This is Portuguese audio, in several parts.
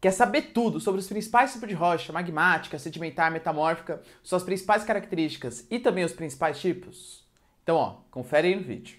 Quer saber tudo sobre os principais tipos de rocha, magmática, sedimentar, metamórfica, suas principais características e também os principais tipos? Então, ó, confere aí no vídeo.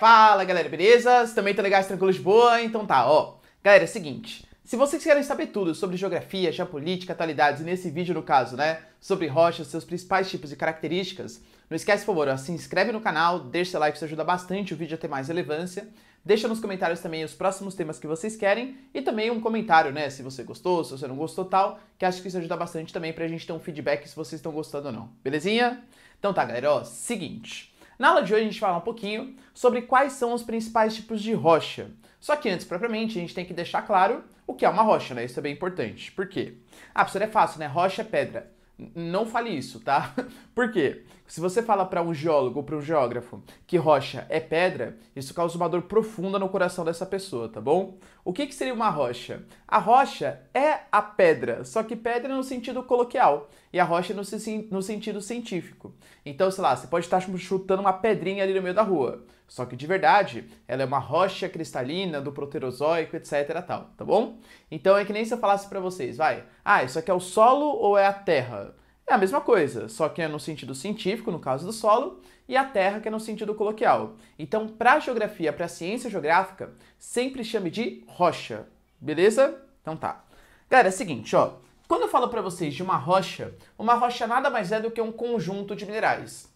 Fala galera, beleza? Também tão legais, tranquilos de boa? Então tá, ó. Galera, é o seguinte. Se vocês querem saber tudo sobre geografia, geopolítica, atualidades, nesse vídeo no caso, né, sobre rochas, seus principais tipos e características, não esquece, por favor, se inscreve no canal, deixa seu like, isso ajuda bastante o vídeo a ter mais relevância. Deixa nos comentários também os próximos temas que vocês querem e também um comentário, né? Se você gostou, se você não gostou, tal, que acho que isso ajuda bastante também pra gente ter um feedback se vocês estão gostando ou não, belezinha? Então tá, galera, ó, seguinte. Na aula de hoje a gente vai falar um pouquinho sobre quais são os principais tipos de rocha. Só que antes, propriamente, a gente tem que deixar claro o que é uma rocha, né? Isso é bem importante. Por quê? Ah, professor, é fácil, né? Rocha é pedra não fale isso, tá? Por quê? Se você fala para um geólogo ou para um geógrafo que rocha é pedra, isso causa uma dor profunda no coração dessa pessoa, tá bom? O que, que seria uma rocha? A rocha é a pedra, só que pedra no sentido coloquial e a rocha no, no sentido científico. Então, sei lá, você pode estar chutando uma pedrinha ali no meio da rua. Só que de verdade, ela é uma rocha cristalina do Proterozoico, etc, tal, tá bom? Então é que nem se eu falasse para vocês, vai, ah, isso aqui é o solo ou é a terra? É a mesma coisa, só que é no sentido científico, no caso do solo, e a terra que é no sentido coloquial. Então, para geografia, para ciência geográfica, sempre chame de rocha, beleza? Então tá. Galera, é o seguinte, ó. Quando eu falo para vocês de uma rocha, uma rocha nada mais é do que um conjunto de minerais.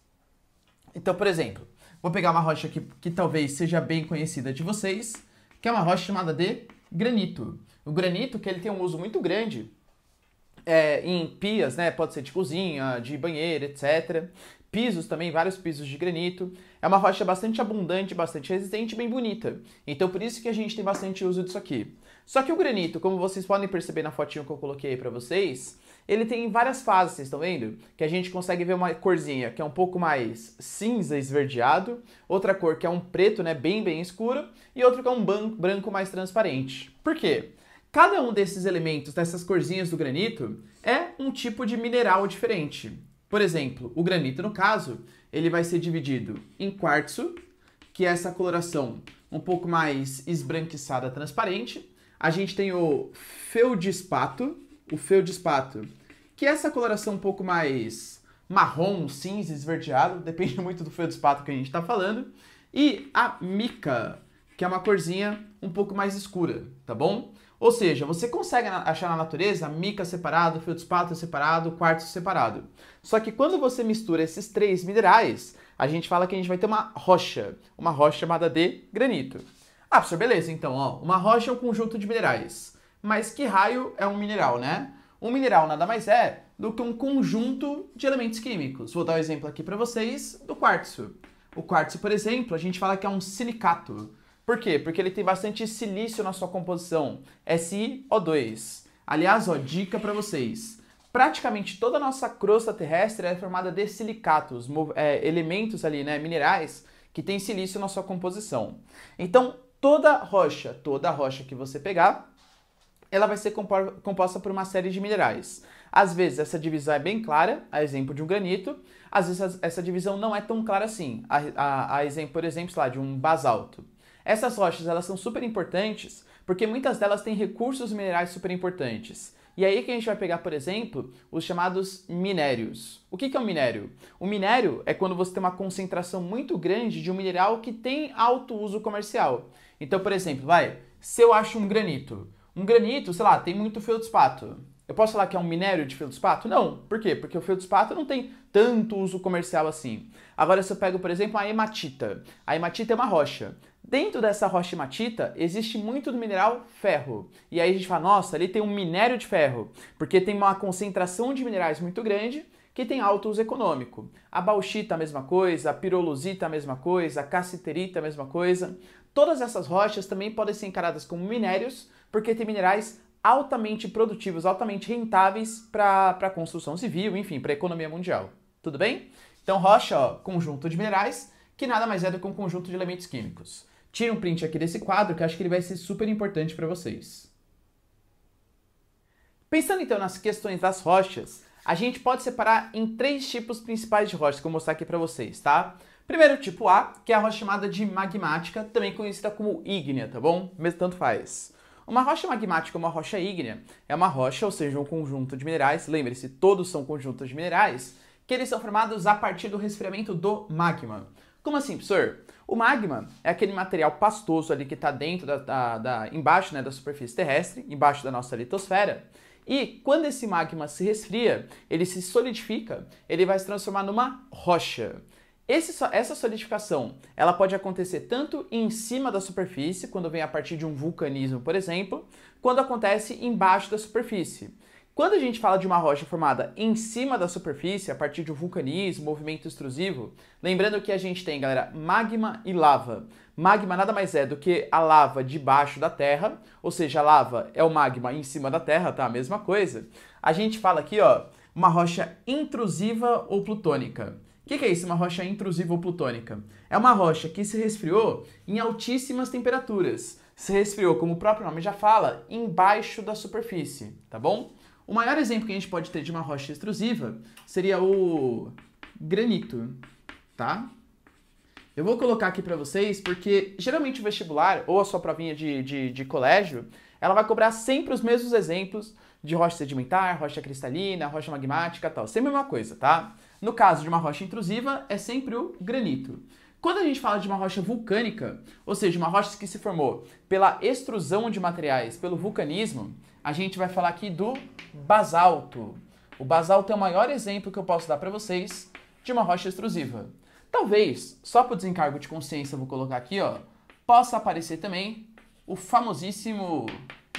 Então, por exemplo, Vou pegar uma rocha que, que talvez seja bem conhecida de vocês, que é uma rocha chamada de granito. O granito que ele tem um uso muito grande é, em pias, né? Pode ser de cozinha, de banheiro, etc. Pisos também, vários pisos de granito. É uma rocha bastante abundante, bastante resistente e bem bonita. Então por isso que a gente tem bastante uso disso aqui. Só que o granito, como vocês podem perceber na fotinho que eu coloquei para vocês, ele tem várias fases, vocês estão vendo? Que a gente consegue ver uma corzinha que é um pouco mais cinza esverdeado, outra cor que é um preto, né, bem bem escuro, e outra que é um branco mais transparente. Por quê? Cada um desses elementos, dessas corzinhas do granito, é um tipo de mineral diferente. Por exemplo, o granito, no caso, ele vai ser dividido em quartzo, que é essa coloração um pouco mais esbranquiçada, transparente. A gente tem o feldespato, o feu de espato, que é essa coloração um pouco mais marrom, cinza, esverdeado, depende muito do feu de espato que a gente está falando, e a mica, que é uma corzinha um pouco mais escura, tá bom? Ou seja, você consegue achar na natureza a mica separado, feldspato de espato separado, quartzo separado. Só que quando você mistura esses três minerais, a gente fala que a gente vai ter uma rocha, uma rocha chamada de granito. Ah, professor, beleza, então, ó, uma rocha é um conjunto de minerais. Mas que raio é um mineral, né? Um mineral nada mais é do que um conjunto de elementos químicos. Vou dar um exemplo aqui para vocês do quartzo. O quartzo, por exemplo, a gente fala que é um silicato. Por quê? Porque ele tem bastante silício na sua composição, SiO2. Aliás, ó, dica para vocês. Praticamente toda a nossa crosta terrestre é formada de silicatos, é, elementos ali, né, minerais, que tem silício na sua composição. Então, toda rocha, toda rocha que você pegar, ela vai ser composta por uma série de minerais. Às vezes essa divisão é bem clara, a exemplo de um granito, às vezes essa divisão não é tão clara assim, a, a, a exemplo, por exemplo, lá, de um basalto. Essas rochas elas são super importantes porque muitas delas têm recursos minerais super importantes. E aí que a gente vai pegar, por exemplo, os chamados minérios. O que é um minério? O minério é quando você tem uma concentração muito grande de um mineral que tem alto uso comercial. Então, por exemplo, vai, se eu acho um granito, um granito, sei lá, tem muito feldspato. Eu posso falar que é um minério de feldspato? Não. Por quê? Porque o feldspato não tem tanto uso comercial assim. Agora, se eu pego, por exemplo, a hematita. A hematita é uma rocha. Dentro dessa rocha hematita existe muito do mineral ferro. E aí a gente fala, nossa, ali tem um minério de ferro, porque tem uma concentração de minerais muito grande que tem alto uso econômico. A bauxita a mesma coisa, a pirolusita a mesma coisa, a cassiterita a mesma coisa. Todas essas rochas também podem ser encaradas como minérios, porque tem minerais altamente produtivos, altamente rentáveis para a construção civil, enfim, para a economia mundial. Tudo bem? Então, rocha, ó, conjunto de minerais, que nada mais é do que um conjunto de elementos químicos. Tira um print aqui desse quadro, que eu acho que ele vai ser super importante para vocês. Pensando então nas questões das rochas, a gente pode separar em três tipos principais de rochas, que eu vou mostrar aqui para vocês, tá? Primeiro, tipo A, que é a rocha chamada de magmática, também conhecida como ígnea, tá bom? Mesmo tanto faz. Uma rocha é magmática, uma rocha é ígnea, é uma rocha, ou seja, um conjunto de minerais, lembre-se, todos são conjuntos de minerais, que eles são formados a partir do resfriamento do magma. Como assim, professor? O magma é aquele material pastoso ali que está dentro da, da, da embaixo né, da superfície terrestre, embaixo da nossa litosfera. E quando esse magma se resfria, ele se solidifica, ele vai se transformar numa rocha. Esse, essa solidificação ela pode acontecer tanto em cima da superfície, quando vem a partir de um vulcanismo, por exemplo, quando acontece embaixo da superfície. Quando a gente fala de uma rocha formada em cima da superfície, a partir de um vulcanismo, movimento extrusivo, lembrando que a gente tem, galera, magma e lava. Magma nada mais é do que a lava debaixo da terra, ou seja, a lava é o magma em cima da terra, tá? A mesma coisa. A gente fala aqui, ó, uma rocha intrusiva ou plutônica. O que, que, é isso, uma rocha intrusiva ou plutônica? É uma rocha que se resfriou em altíssimas temperaturas. Se resfriou, como o próprio nome já fala, embaixo da superfície, tá bom? O maior exemplo que a gente pode ter de uma rocha extrusiva seria o granito, tá? Eu vou colocar aqui para vocês porque geralmente o vestibular ou a sua provinha de, de, de colégio ela vai cobrar sempre os mesmos exemplos de rocha sedimentar, rocha cristalina, rocha magmática tal. Sempre a mesma coisa, tá? No caso de uma rocha intrusiva, é sempre o granito. Quando a gente fala de uma rocha vulcânica, ou seja, uma rocha que se formou pela extrusão de materiais, pelo vulcanismo, a gente vai falar aqui do basalto. O basalto é o maior exemplo que eu posso dar para vocês de uma rocha extrusiva. Talvez, só por desencargo de consciência, eu vou colocar aqui, ó, possa aparecer também o famosíssimo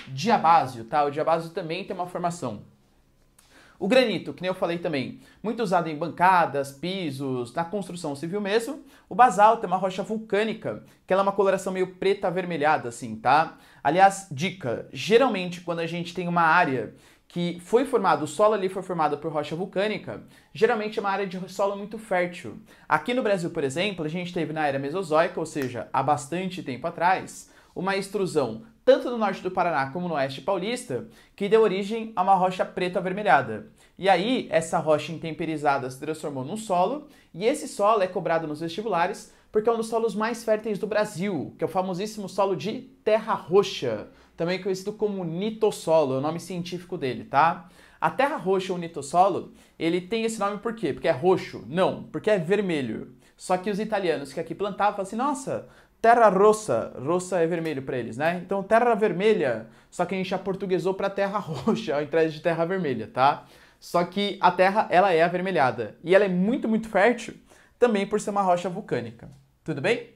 diabásio, tá? O diabásio também tem uma formação o granito, que nem eu falei também, muito usado em bancadas, pisos, na construção civil mesmo. O basalto é uma rocha vulcânica, que ela é uma coloração meio preta avermelhada, assim, tá? Aliás, dica, geralmente quando a gente tem uma área que foi formada, o solo ali foi formado por rocha vulcânica, geralmente é uma área de solo muito fértil. Aqui no Brasil, por exemplo, a gente teve na era Mesozoica, ou seja, há bastante tempo atrás, uma extrusão tanto no norte do Paraná como no oeste paulista, que deu origem a uma rocha preta avermelhada. E aí, essa rocha intemperizada se transformou num solo, e esse solo é cobrado nos vestibulares porque é um dos solos mais férteis do Brasil, que é o famosíssimo solo de terra roxa, também conhecido como nitossolo, é o nome científico dele, tá? A terra roxa ou nitossolo, ele tem esse nome por quê? Porque é roxo? Não, porque é vermelho. Só que os italianos que aqui plantavam falavam assim, nossa, terra Roça, roça é vermelho para eles, né? Então terra vermelha, só que a gente aportuguesou para terra roxa ao invés de terra vermelha, tá? Só que a terra, ela é avermelhada e ela é muito, muito fértil também por ser uma rocha vulcânica. Tudo bem?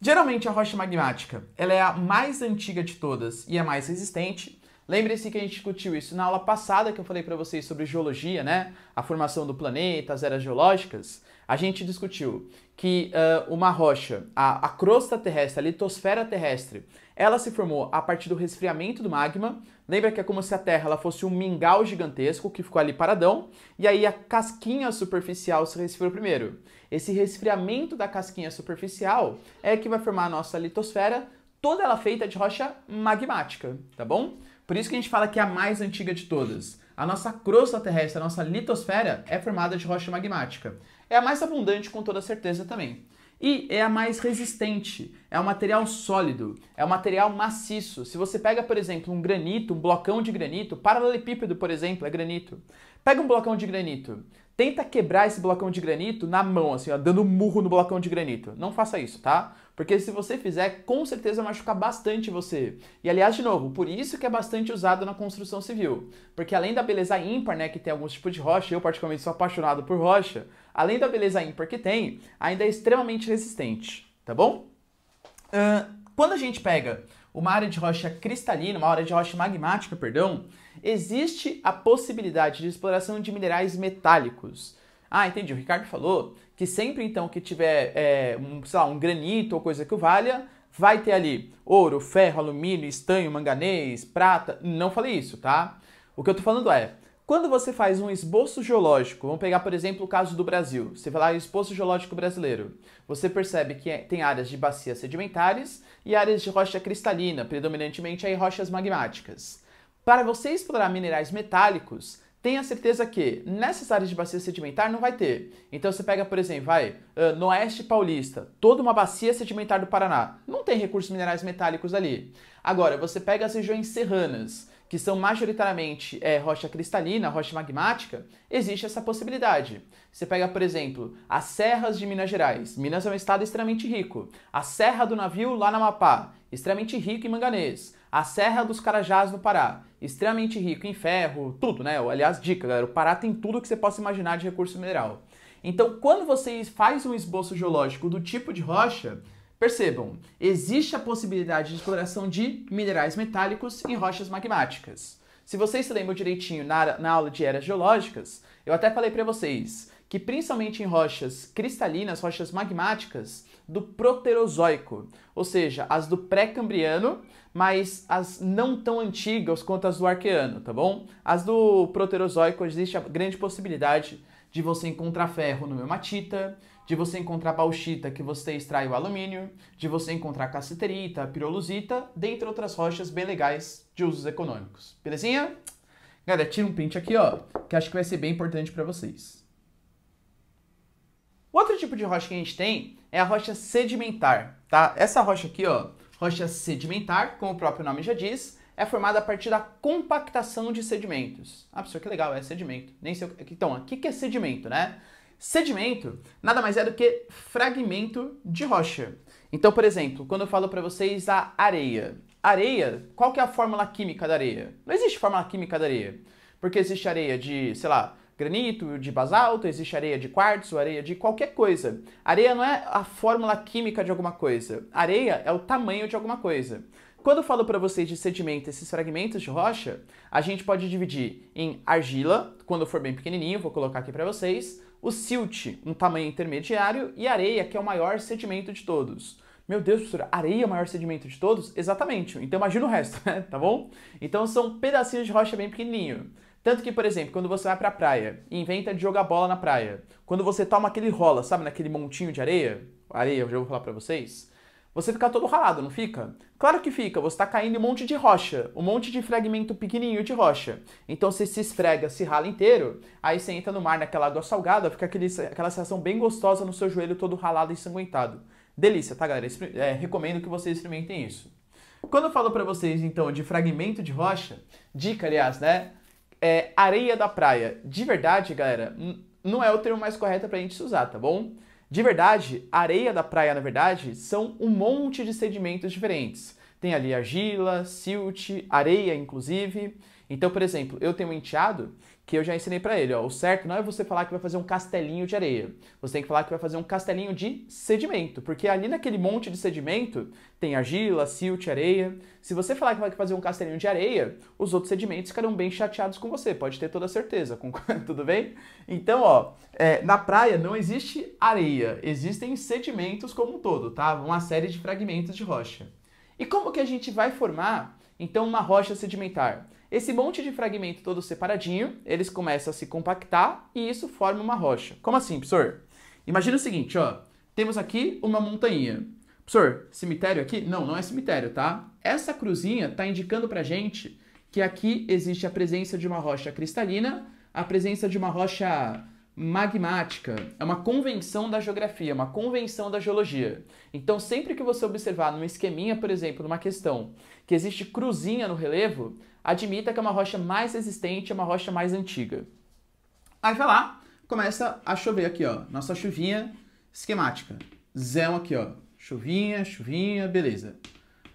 Geralmente a rocha magmática, ela é a mais antiga de todas e a mais resistente, Lembre-se que a gente discutiu isso na aula passada que eu falei para vocês sobre geologia, né? A formação do planeta, as eras geológicas. A gente discutiu que uh, uma rocha, a, a crosta terrestre, a litosfera terrestre, ela se formou a partir do resfriamento do magma. Lembra que é como se a Terra ela fosse um mingau gigantesco que ficou ali paradão, e aí a casquinha superficial se resfriou primeiro. Esse resfriamento da casquinha superficial é que vai formar a nossa litosfera, toda ela feita de rocha magmática, tá bom? Por isso que a gente fala que é a mais antiga de todas. A nossa crosta terrestre, a nossa litosfera, é formada de rocha magmática. É a mais abundante, com toda certeza também. E é a mais resistente, é um material sólido, é um material maciço. Se você pega, por exemplo, um granito, um blocão de granito, paralelepípedo, por exemplo, é granito. Pega um blocão de granito, Tenta quebrar esse blocão de granito na mão, assim, ó, dando murro no blocão de granito. Não faça isso, tá? Porque se você fizer, com certeza vai machucar bastante você. E aliás, de novo, por isso que é bastante usado na construção civil. Porque além da beleza ímpar, né, que tem alguns tipos de rocha, eu particularmente sou apaixonado por rocha, além da beleza ímpar que tem, ainda é extremamente resistente, tá bom? Uh, quando a gente pega uma área de rocha cristalina, uma área de rocha magmática, perdão, existe a possibilidade de exploração de minerais metálicos. Ah, entendi. O Ricardo falou que sempre então que tiver, é, um, sei lá, um granito ou coisa que o valha, vai ter ali ouro, ferro, alumínio, estanho, manganês, prata. Não falei isso, tá? O que eu tô falando é, quando você faz um esboço geológico, vamos pegar, por exemplo, o caso do Brasil. Você vai lá, esboço geológico brasileiro. Você percebe que é, tem áreas de bacias sedimentares e áreas de rocha cristalina, predominantemente aí rochas magmáticas. Para você explorar minerais metálicos, tenha certeza que nessas áreas de bacia sedimentar não vai ter. Então você pega, por exemplo, vai no oeste paulista, toda uma bacia sedimentar do Paraná, não tem recursos minerais metálicos ali. Agora, você pega as regiões serranas, que são majoritariamente é, rocha cristalina, rocha magmática, existe essa possibilidade. Você pega, por exemplo, as serras de Minas Gerais. Minas é um estado extremamente rico. A Serra do Navio, lá na Amapá, extremamente rico em manganês. A Serra dos Carajás, no Pará. Extremamente rico em ferro, tudo, né? Aliás, dica, galera, o Pará tem tudo que você possa imaginar de recurso mineral. Então, quando você faz um esboço geológico do tipo de rocha, percebam, existe a possibilidade de exploração de minerais metálicos em rochas magmáticas. Se vocês se lembram direitinho na, na aula de eras geológicas, eu até falei para vocês que principalmente em rochas cristalinas, rochas magmáticas, do Proterozoico, ou seja, as do pré-cambriano, mas as não tão antigas quanto as do arqueano, tá bom? As do Proterozoico existe a grande possibilidade de você encontrar ferro no hematita, de você encontrar bauxita que você extrai o alumínio, de você encontrar cassiterita, pirolusita, dentre outras rochas bem legais de usos econômicos. Belezinha? Galera, tira um print aqui, ó, que acho que vai ser bem importante para vocês tipo de rocha que a gente tem é a rocha sedimentar, tá? Essa rocha aqui, ó, rocha sedimentar, como o próprio nome já diz, é formada a partir da compactação de sedimentos. Ah, professor, que legal, é sedimento. Nem sei o que... Então, o que é sedimento, né? Sedimento nada mais é do que fragmento de rocha. Então, por exemplo, quando eu falo para vocês a areia. Areia, qual que é a fórmula química da areia? Não existe fórmula química da areia. Porque existe areia de, sei lá, granito, de basalto, existe areia de quartzo, areia de qualquer coisa. Areia não é a fórmula química de alguma coisa. Areia é o tamanho de alguma coisa. Quando eu falo para vocês de sedimento, esses fragmentos de rocha, a gente pode dividir em argila, quando for bem pequenininho, vou colocar aqui para vocês, o silt, um tamanho intermediário, e areia, que é o maior sedimento de todos. Meu Deus, professor, areia é o maior sedimento de todos? Exatamente. Então imagina o resto, né? tá bom? Então são pedacinhos de rocha bem pequenininho. Tanto que, por exemplo, quando você vai pra praia e inventa de jogar bola na praia, quando você toma aquele rola, sabe, naquele montinho de areia, areia, eu já vou falar pra vocês, você fica todo ralado, não fica? Claro que fica, você tá caindo em um monte de rocha, um monte de fragmento pequenininho de rocha. Então você se esfrega, se rala inteiro, aí você entra no mar naquela água salgada, fica aquele, aquela sensação bem gostosa no seu joelho todo ralado e ensanguentado. Delícia, tá galera? É, recomendo que vocês experimentem isso. Quando eu falo para vocês, então, de fragmento de rocha, dica, aliás, né? é, areia da praia. De verdade, galera, não é o termo mais correto pra gente usar, tá bom? De verdade, areia da praia, na verdade, são um monte de sedimentos diferentes. Tem ali argila, silt, areia, inclusive. Então, por exemplo, eu tenho um enteado que eu já ensinei para ele. Ó, o certo não é você falar que vai fazer um castelinho de areia. Você tem que falar que vai fazer um castelinho de sedimento, porque ali naquele monte de sedimento tem argila, silt, areia. Se você falar que vai fazer um castelinho de areia, os outros sedimentos ficarão bem chateados com você, pode ter toda a certeza. Tudo bem? Então, ó, é, na praia não existe areia, existem sedimentos como um todo, tá? Uma série de fragmentos de rocha. E como que a gente vai formar, então, uma rocha sedimentar? Esse monte de fragmento todo separadinho, eles começam a se compactar e isso forma uma rocha. Como assim, professor? Imagina o seguinte, ó. Temos aqui uma montanha. Professor, cemitério aqui? Não, não é cemitério, tá? Essa cruzinha está indicando pra gente que aqui existe a presença de uma rocha cristalina, a presença de uma rocha magmática. É uma convenção da geografia, uma convenção da geologia. Então, sempre que você observar num esqueminha, por exemplo, numa questão, que existe cruzinha no relevo, admita que é uma rocha mais resistente, é uma rocha mais antiga. Aí vai lá, começa a chover aqui, ó. Nossa chuvinha esquemática. Zéu aqui, ó. Chuvinha, chuvinha, beleza.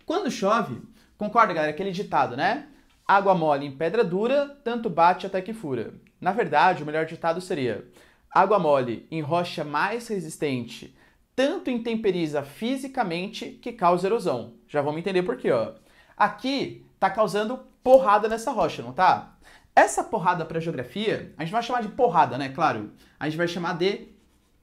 Quando chove, concorda, galera, aquele ditado, né? Água mole em pedra dura, tanto bate até que fura. Na verdade, o melhor ditado seria: água mole em rocha mais resistente tanto intemperiza fisicamente que causa erosão. Já vamos entender por quê, ó. Aqui tá causando porrada nessa rocha, não tá? Essa porrada para geografia, a gente vai chamar de porrada, né? Claro. A gente vai chamar de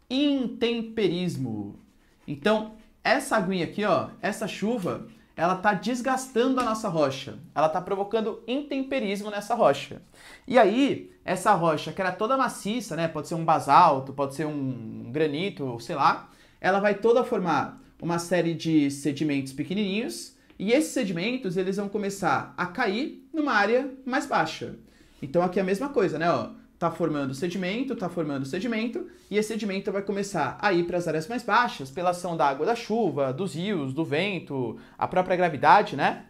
intemperismo. Então, essa aguinha aqui, ó, essa chuva ela está desgastando a nossa rocha, ela está provocando intemperismo nessa rocha. E aí, essa rocha que era toda maciça, né, pode ser um basalto, pode ser um granito, sei lá, ela vai toda formar uma série de sedimentos pequenininhos e esses sedimentos eles vão começar a cair numa área mais baixa. Então aqui é a mesma coisa, né? Ó, está formando sedimento, está formando sedimento, e esse sedimento vai começar a ir para as áreas mais baixas, pela ação da água da chuva, dos rios, do vento, a própria gravidade, né?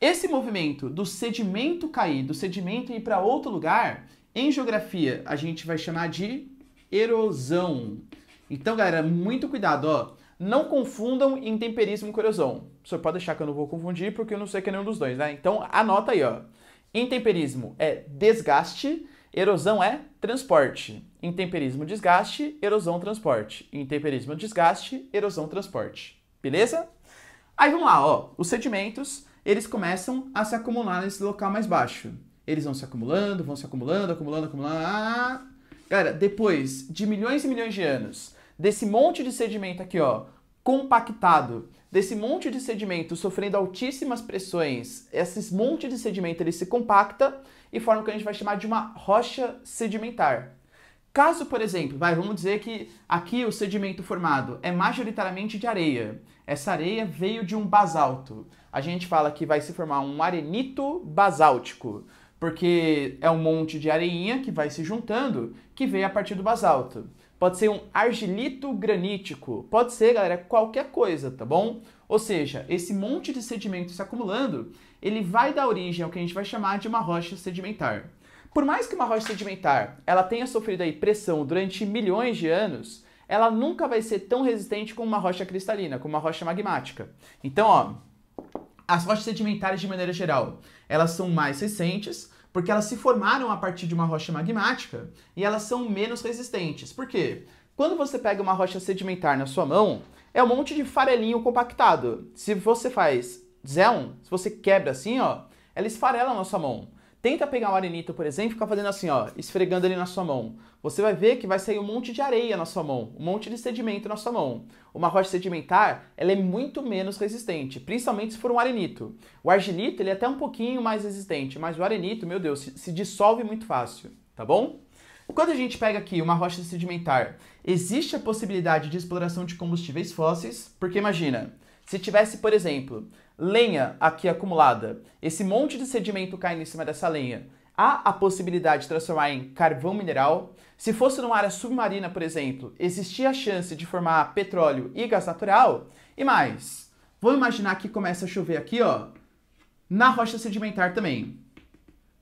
Esse movimento do sedimento cair, do sedimento ir para outro lugar, em geografia a gente vai chamar de erosão. Então, galera, muito cuidado, ó. Não confundam intemperismo com erosão. senhor pode deixar que eu não vou confundir, porque eu não sei que é nenhum dos dois, né? Então, anota aí, ó. Intemperismo é desgaste Erosão é transporte. Intemperismo, desgaste, erosão, transporte. Intemperismo, desgaste, erosão, transporte. Beleza? Aí vamos lá, ó. Os sedimentos, eles começam a se acumular nesse local mais baixo. Eles vão se acumulando, vão se acumulando, acumulando, acumulando. Ah, Galera, ah, ah, ah. depois de milhões e milhões de anos, desse monte de sedimento aqui, ó, compactado, desse monte de sedimento sofrendo altíssimas pressões, esses monte de sedimento ele se compacta e forma o que a gente vai chamar de uma rocha sedimentar. Caso, por exemplo, vai, vamos dizer que aqui o sedimento formado é majoritariamente de areia. Essa areia veio de um basalto. A gente fala que vai se formar um arenito basáltico, porque é um monte de areinha que vai se juntando que veio a partir do basalto. Pode ser um argilito granítico, pode ser, galera, qualquer coisa, tá bom? Ou seja, esse monte de sedimento se acumulando ele vai dar origem ao que a gente vai chamar de uma rocha sedimentar. Por mais que uma rocha sedimentar ela tenha sofrido aí pressão durante milhões de anos, ela nunca vai ser tão resistente como uma rocha cristalina, como uma rocha magmática. Então, ó, as rochas sedimentares de maneira geral, elas são mais recentes, porque elas se formaram a partir de uma rocha magmática e elas são menos resistentes. Por quê? Quando você pega uma rocha sedimentar na sua mão, é um monte de farelinho compactado. Se você faz Zéon, se você quebra assim, ó, ela esfarela a nossa mão. Tenta pegar um arenito, por exemplo, e ficar fazendo assim, ó, esfregando ele na sua mão. Você vai ver que vai sair um monte de areia na sua mão, um monte de sedimento na sua mão. Uma rocha sedimentar, ela é muito menos resistente, principalmente se for um arenito. O argilito, ele é até um pouquinho mais resistente, mas o arenito, meu Deus, se, se dissolve muito fácil, tá bom? Quando a gente pega aqui uma rocha sedimentar, existe a possibilidade de exploração de combustíveis fósseis, porque imagina, se tivesse, por exemplo, lenha aqui acumulada, esse monte de sedimento caindo em cima dessa lenha, há a possibilidade de transformar em carvão mineral. Se fosse numa área submarina, por exemplo, existia a chance de formar petróleo e gás natural. E mais, vou imaginar que começa a chover aqui, ó, na rocha sedimentar também.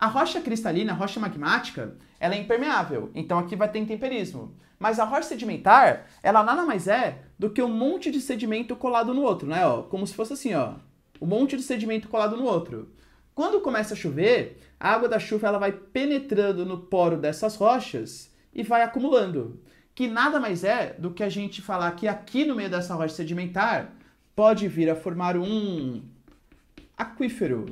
A rocha cristalina, a rocha magmática, ela é impermeável, então aqui vai ter intemperismo. Mas a rocha sedimentar, ela nada mais é do que um monte de sedimento colado no outro, né? Ó, como se fosse assim, ó, um monte de sedimento colado no outro. Quando começa a chover, a água da chuva ela vai penetrando no poro dessas rochas e vai acumulando, que nada mais é do que a gente falar que aqui no meio dessa rocha sedimentar pode vir a formar um aquífero.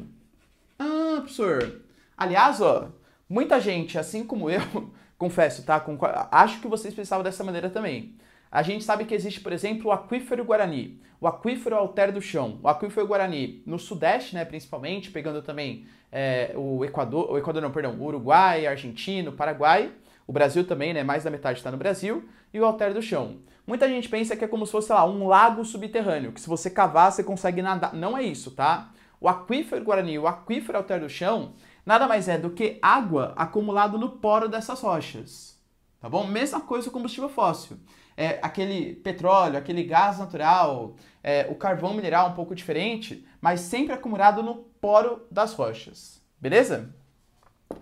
Ah, professor, Aliás, ó, muita gente, assim como eu, confesso, tá? Com, acho que vocês pensavam dessa maneira também. A gente sabe que existe, por exemplo, o aquífero Guarani. O aquífero altera do chão. O aquífero Guarani no Sudeste, né, principalmente, pegando também é, o Equador, o Equador não, perdão, Uruguai, Argentina, Paraguai. O Brasil também, né, mais da metade está no Brasil. E o altera do chão. Muita gente pensa que é como se fosse, sei lá, um lago subterrâneo, que se você cavar, você consegue nadar. Não é isso, tá? O aquífero Guarani, o aquífero altera do chão, nada mais é do que água acumulada no poro dessas rochas. Tá bom? Mesma coisa o combustível fóssil. É, aquele petróleo, aquele gás natural, é, o carvão mineral um pouco diferente, mas sempre acumulado no poro das rochas. Beleza?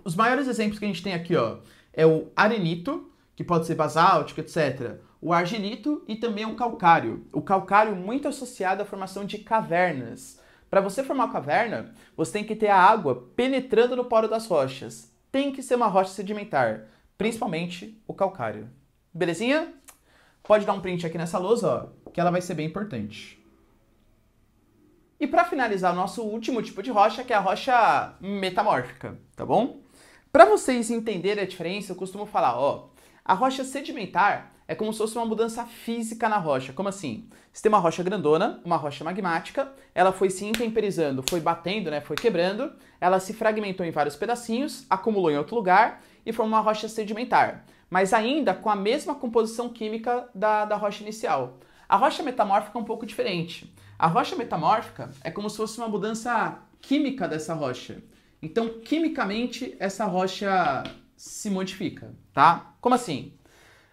Os maiores exemplos que a gente tem aqui ó, é o arenito, que pode ser basáltico, etc. O argilito e também o calcário. O calcário muito associado à formação de cavernas. Para você formar uma caverna, você tem que ter a água penetrando no poro das rochas. Tem que ser uma rocha sedimentar, principalmente o calcário. Belezinha? Pode dar um print aqui nessa lousa, ó, que ela vai ser bem importante. E para finalizar, o nosso último tipo de rocha, que é a rocha metamórfica, tá bom? Para vocês entenderem a diferença, eu costumo falar, ó, a rocha sedimentar é como se fosse uma mudança física na rocha. Como assim? Se tem uma rocha grandona, uma rocha magmática, ela foi se intemperizando, foi batendo, né, foi quebrando, ela se fragmentou em vários pedacinhos, acumulou em outro lugar e formou uma rocha sedimentar, mas ainda com a mesma composição química da, da rocha inicial. A rocha metamórfica é um pouco diferente. A rocha metamórfica é como se fosse uma mudança química dessa rocha. Então, quimicamente, essa rocha se modifica, tá? Como assim?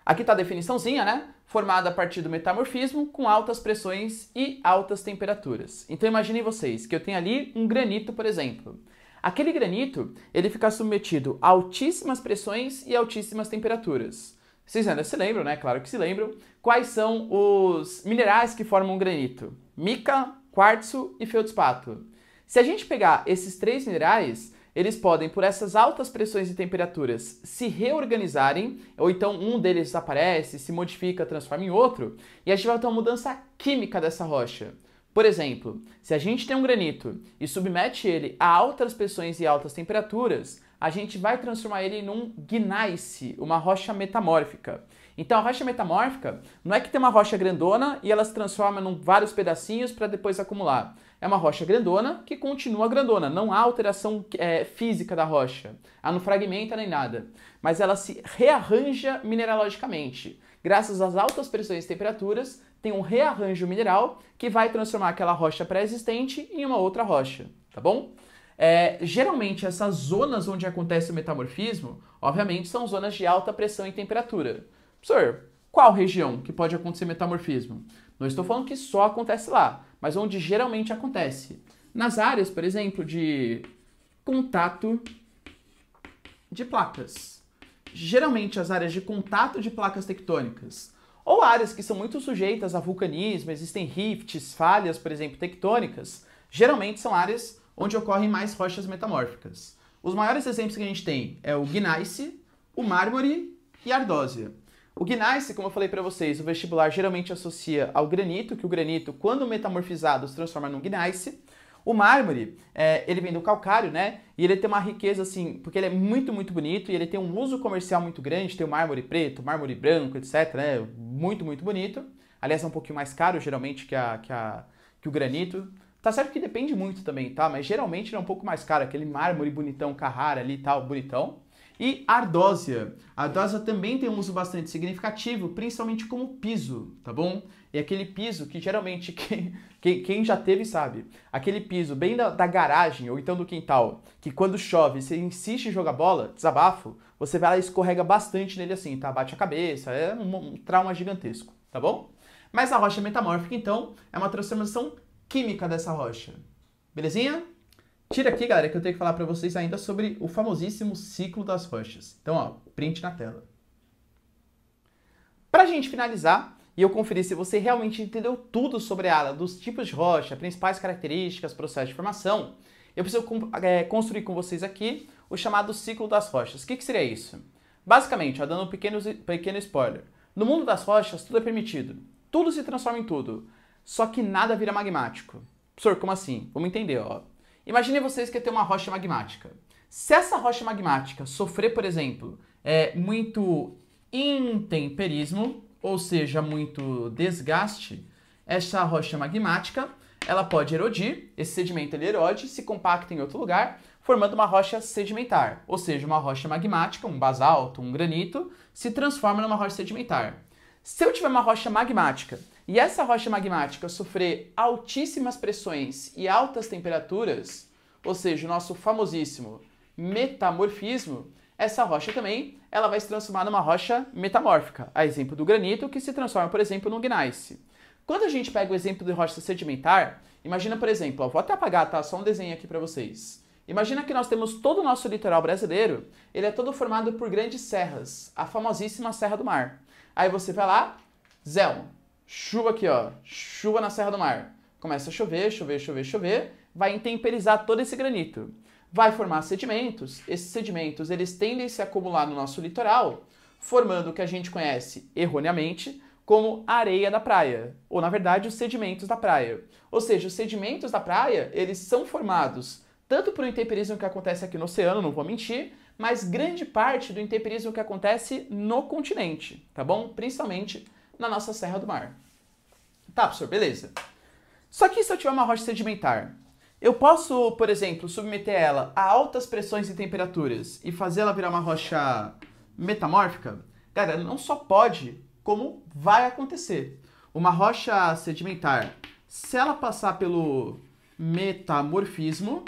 Aqui está a definiçãozinha, né? Formada a partir do metamorfismo com altas pressões e altas temperaturas. Então imaginem vocês que eu tenho ali um granito, por exemplo. Aquele granito, ele fica submetido a altíssimas pressões e altíssimas temperaturas. Vocês ainda se lembram, né? Claro que se lembram. Quais são os minerais que formam um granito? Mica, quartzo e feldspato. Se a gente pegar esses três minerais, eles podem, por essas altas pressões e temperaturas, se reorganizarem, ou então um deles desaparece, se modifica, transforma em outro, e a gente vai ter uma mudança química dessa rocha. Por exemplo, se a gente tem um granito e submete ele a altas pressões e altas temperaturas, a gente vai transformar ele num gneiss, uma rocha metamórfica. Então a rocha metamórfica não é que tem uma rocha grandona e ela se transforma em vários pedacinhos para depois acumular. É uma rocha grandona que continua grandona, não há alteração é, física da rocha, ela não fragmenta nem nada, mas ela se rearranja mineralogicamente. Graças às altas pressões e temperaturas, tem um rearranjo mineral que vai transformar aquela rocha pré-existente em uma outra rocha, tá bom? É, geralmente, essas zonas onde acontece o metamorfismo, obviamente, são zonas de alta pressão e temperatura. Professor, qual região que pode acontecer metamorfismo? Não estou falando que só acontece lá, mas onde geralmente acontece. Nas áreas, por exemplo, de contato de placas. Geralmente as áreas de contato de placas tectônicas. Ou áreas que são muito sujeitas a vulcanismo, existem rifts, falhas, por exemplo, tectônicas, geralmente são áreas onde ocorrem mais rochas metamórficas. Os maiores exemplos que a gente tem é o gneiss, o mármore e a ardósia. O gneiss, como eu falei para vocês, o vestibular geralmente associa ao granito, que o granito, quando metamorfizado, se transforma num gneiss. O mármore, é, ele vem do calcário, né? E ele tem uma riqueza, assim, porque ele é muito, muito bonito e ele tem um uso comercial muito grande. Tem o mármore preto, mármore branco, etc, né? Muito, muito bonito. Aliás, é um pouquinho mais caro, geralmente, que, a, que, a, que o granito. Tá certo que depende muito também, tá? Mas geralmente ele é um pouco mais caro, aquele mármore bonitão, Carrara ali e tal, bonitão. E ardósia. A ardósia também tem um uso bastante significativo, principalmente como piso, tá bom? É aquele piso que geralmente quem, quem, quem já teve sabe. Aquele piso bem da, da, garagem ou então do quintal, que quando chove você insiste em jogar bola, desabafo, você vai lá e escorrega bastante nele assim, tá? Bate a cabeça, é um, um trauma gigantesco, tá bom? Mas a rocha metamórfica, então, é uma transformação química dessa rocha. Belezinha? Tira aqui, galera, que eu tenho que falar para vocês ainda sobre o famosíssimo ciclo das rochas. Então, ó, print na tela. Para a gente finalizar, e eu conferir se você realmente entendeu tudo sobre a ala dos tipos de rocha, principais características, processo de formação, eu preciso é, construir com vocês aqui o chamado ciclo das rochas. O que, que seria isso? Basicamente, ó, dando um pequeno, pequeno spoiler, no mundo das rochas tudo é permitido, tudo se transforma em tudo, só que nada vira magmático. Professor, como assim? Vamos entender, ó. Imagine vocês que é tem uma rocha magmática. Se essa rocha magmática sofrer, por exemplo, é, muito intemperismo, ou seja, muito desgaste, essa rocha magmática ela pode erodir, esse sedimento ele erode, se compacta em outro lugar, formando uma rocha sedimentar, ou seja, uma rocha magmática, um basalto, um granito, se transforma numa rocha sedimentar. Se eu tiver uma rocha magmática e essa rocha magmática sofrer altíssimas pressões e altas temperaturas, ou seja, o nosso famosíssimo metamorfismo, essa rocha também ela vai se transformar numa rocha metamórfica, a exemplo do granito, que se transforma, por exemplo, num gneiss. Quando a gente pega o exemplo de rocha sedimentar, imagina, por exemplo, ó, vou até apagar, tá? Só um desenho aqui para vocês. Imagina que nós temos todo o nosso litoral brasileiro, ele é todo formado por grandes serras, a famosíssima Serra do Mar. Aí você vai lá, Zelmo, Chuva aqui, ó. Chuva na Serra do Mar. Começa a chover, chover, chover, chover. Vai intemperizar todo esse granito. Vai formar sedimentos. Esses sedimentos, eles tendem a se acumular no nosso litoral, formando o que a gente conhece erroneamente como areia da praia, ou na verdade os sedimentos da praia. Ou seja, os sedimentos da praia, eles são formados tanto por um intemperismo que acontece aqui no oceano, não vou mentir, mas grande parte do intemperismo que acontece no continente, tá bom? Principalmente na nossa Serra do Mar. Tá, professor, beleza. Só que se eu tiver uma rocha sedimentar, eu posso, por exemplo, submeter ela a altas pressões e temperaturas e fazer ela virar uma rocha metamórfica? Cara, não só pode, como vai acontecer. Uma rocha sedimentar, se ela passar pelo metamorfismo,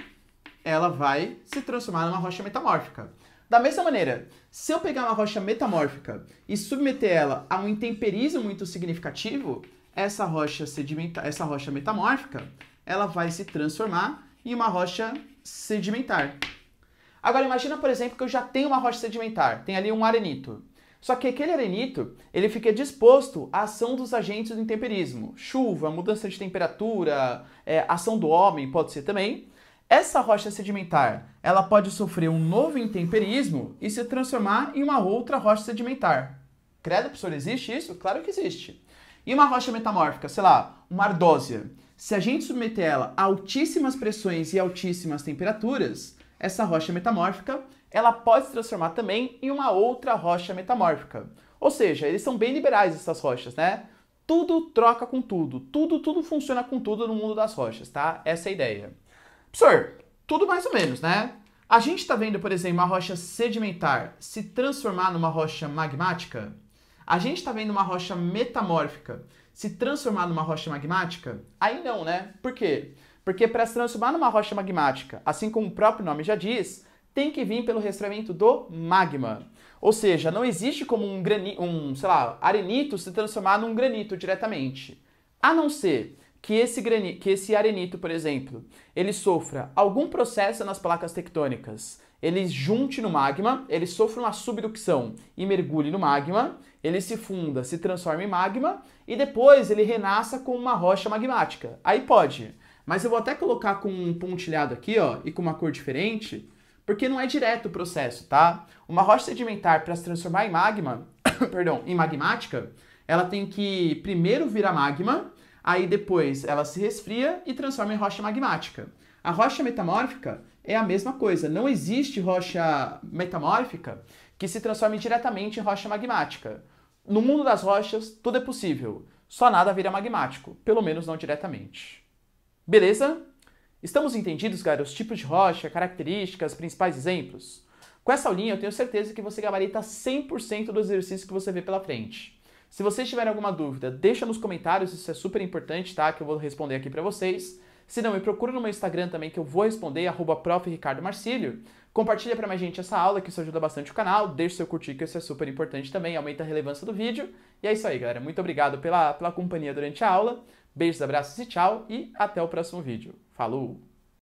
ela vai se transformar numa rocha metamórfica. Da mesma maneira, se eu pegar uma rocha metamórfica e submeter ela a um intemperismo muito significativo, essa rocha sedimenta, essa rocha metamórfica, ela vai se transformar em uma rocha sedimentar. Agora imagina, por exemplo, que eu já tenho uma rocha sedimentar, tem ali um arenito. Só que aquele arenito, ele fica disposto à ação dos agentes do intemperismo. Chuva, mudança de temperatura, é, ação do homem pode ser também. Essa rocha sedimentar, ela pode sofrer um novo intemperismo e se transformar em uma outra rocha sedimentar. Credo, professor, existe isso? Claro que existe. E uma rocha metamórfica, sei lá, uma ardósia. Se a gente submeter ela a altíssimas pressões e altíssimas temperaturas, essa rocha metamórfica, ela pode se transformar também em uma outra rocha metamórfica. Ou seja, eles são bem liberais essas rochas, né? Tudo troca com tudo, tudo tudo funciona com tudo no mundo das rochas, tá? Essa é a ideia. Professor, tudo mais ou menos, né? A gente está vendo, por exemplo, uma rocha sedimentar se transformar numa rocha magmática? A gente está vendo uma rocha metamórfica se transformar numa rocha magmática? Aí não, né? Por quê? Porque para se transformar numa rocha magmática, assim como o próprio nome já diz, tem que vir pelo resfriamento do magma. Ou seja, não existe como um, granito, um sei lá, arenito se transformar num granito diretamente. A não ser que esse, granito, que esse arenito, por exemplo, ele sofra algum processo nas placas tectônicas, ele junte no magma, ele sofre uma subducção e mergulhe no magma, ele se funda, se transforma em magma e depois ele renasça com uma rocha magmática. Aí pode. Mas eu vou até colocar com um pontilhado aqui, ó, e com uma cor diferente, porque não é direto o processo, tá? Uma rocha sedimentar para se transformar em magma, perdão, em magmática, ela tem que primeiro virar magma Aí depois ela se resfria e transforma em rocha magmática. A rocha metamórfica é a mesma coisa. Não existe rocha metamórfica que se transforme diretamente em rocha magmática. No mundo das rochas, tudo é possível. Só nada vira magmático, pelo menos não diretamente. Beleza? Estamos entendidos, galera? os tipos de rocha, características, principais exemplos? Com essa aulinha, eu tenho certeza que você gabarita 100% dos exercícios que você vê pela frente. Se vocês tiverem alguma dúvida, deixa nos comentários, isso é super importante, tá? Que eu vou responder aqui para vocês. Se não, me procura no meu Instagram também que eu vou responder, arroba Compartilha para mais gente essa aula que isso ajuda bastante o canal, deixa seu curtir que isso é super importante também, aumenta a relevância do vídeo. E é isso aí, galera. Muito obrigado pela, pela companhia durante a aula. Beijos, abraços e tchau e até o próximo vídeo. Falou!